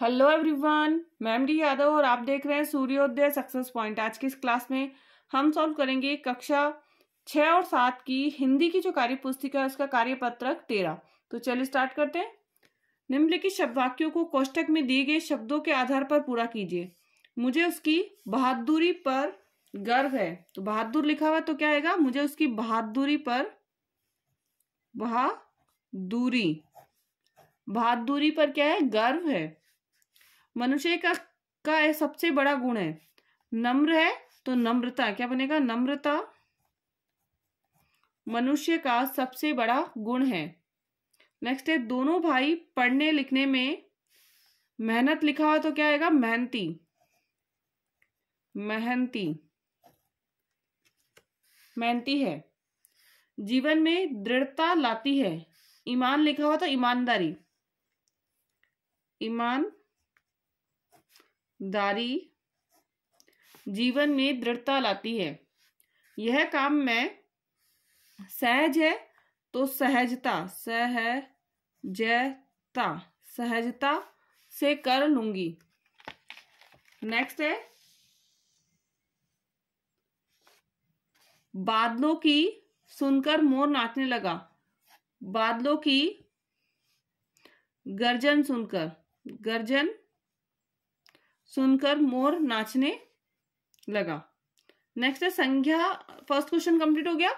hello everyone ma'am D Yadav और आप देख रहे हैं सूर्योदय सक्सेस पॉइंट आज की इस क्लास में हम सॉल्व करेंगे कक्षा छः और सात की हिंदी की जो कार्य पुस्तिका है उसका कार्य पत्रक तेरह तो चलिए स्टार्ट करते हैं निम्नलिखित शब्द वाक्यों को कोष्टक में दिए गए शब्दों के आधार पर पूरा कीजिए मुझे उसकी बहादुरी पर गर्व है तो बहादुर लिखा हुआ तो क्या आएगा मुझे उसकी बहादुरी पर बहादुरी बहादुरी पर क्या है गर्व है मनुष्य का का है सबसे बड़ा गुण है नम्र है तो नम्रता क्या बनेगा नम्रता मनुष्य का सबसे बड़ा गुण है नेक्स्ट है दोनों भाई पढ़ने लिखने में मेहनत लिखा हुआ तो क्या आएगा मेहनती मेहनती मेहनती है जीवन में दृढ़ता लाती है ईमान लिखा हुआ तो ईमानदारी ईमान दारी जीवन में दृढ़ता लाती है यह काम में सहज है तो सहजता सहजता सहजता से कर लूंगी नेक्स्ट है बादलों की सुनकर मोर नाचने लगा बादलों की गर्जन सुनकर गर्जन सुनकर मोर नाचने लगा नेक्स्ट है संख्या फर्स्ट क्वेश्चन कंप्लीट हो गया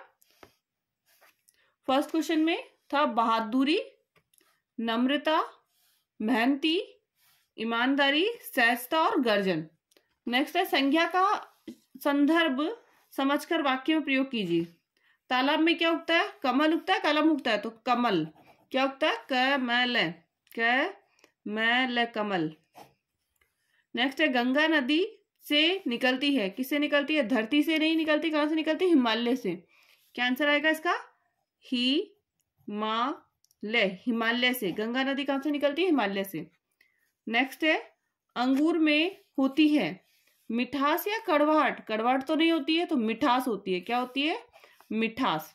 फर्स्ट क्वेश्चन में था बहादुरी नम्रता मेहनती ईमानदारी सहजता और गर्जन नेक्स्ट है संज्ञा का संदर्भ समझकर वाक्य में प्रयोग कीजिए तालाब में क्या उगता है कमल उगता है कलम उगता है तो कमल क्या उगता है क मै ल कमल नेक्स्ट है गंगा नदी से निकलती है किससे निकलती है धरती से नहीं निकलती कहाँ से निकलती है हिमालय से क्या आंसर आएगा इसका ही मा ले हिमालय से गंगा नदी कहाँ से निकलती है हिमालय से नेक्स्ट है अंगूर में होती है मिठास या कड़वाहट कड़वाहट तो नहीं होती है तो मिठास होती है क्या होती है मिठास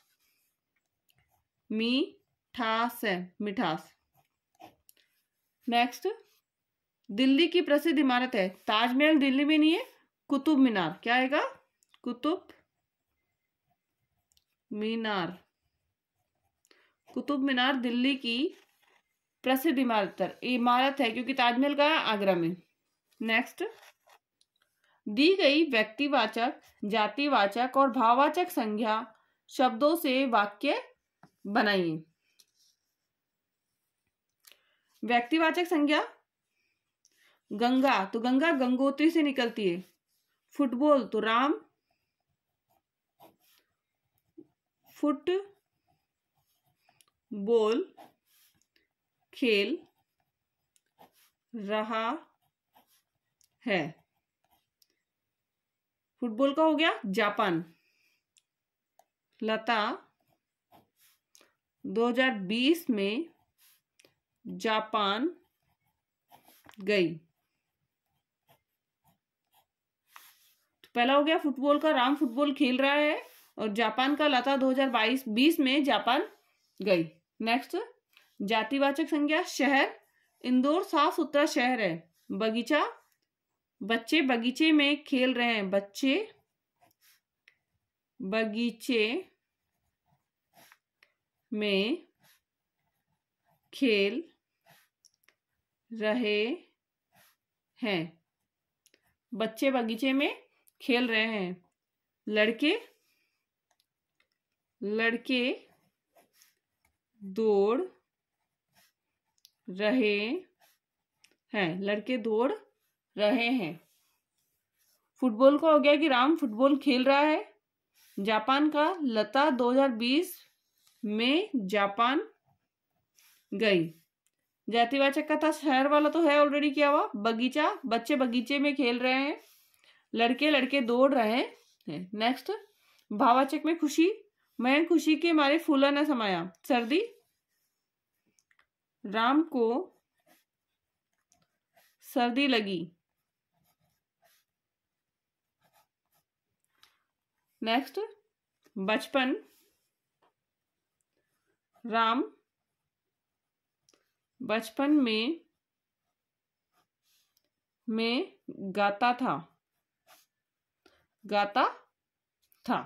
मीठास है मिठास नेक्स्ट दिल्ली की प्रसिद्ध इमारत है ताजमहल दिल्ली में नहीं है कुतुब मीनार क्या आएगा कुतुब मीनार कुतुब मीनार दिल्ली की प्रसिद्ध इमारत इमारत है क्योंकि ताजमहल का आगरा में नेक्स्ट दी गई व्यक्तिवाचक जातिवाचक और भाववाचक संज्ञा शब्दों से वाक्य बनाइए व्यक्तिवाचक संज्ञा गंगा तो गंगा गंगोत्री से निकलती है फुटबॉल तो राम फुट बॉल खेल रहा है फुटबॉल का हो गया जापान लता 2020 में जापान गई पहला हो गया फुटबॉल का राम फुटबॉल खेल रहा है और जापान का लता 2022 बीस में जापान गई नेक्स्ट जातिवाचक संज्ञा शहर इंदौर साफ सुथरा शहर है बगीचा बच्चे बगीचे में खेल रहे हैं बच्चे बगीचे में खेल रहे हैं बच्चे बगीचे में खेल रहे हैं लड़के लड़के दौड़ रहे हैं लड़के दौड़ रहे हैं फुटबॉल का हो गया कि राम फुटबॉल खेल रहा है जापान का लता 2020 में जापान गई जातिवाचक का था शहर वाला तो है ऑलरेडी क्या हुआ बगीचा बच्चे बगीचे में खेल रहे हैं लड़के लड़के दौड़ रहे हैं नेक्स्ट भावाचक में खुशी मैं खुशी के मारे फूला न समाया सर्दी राम को सर्दी लगी नेक्स्ट बचपन राम बचपन में में गाता था गाता था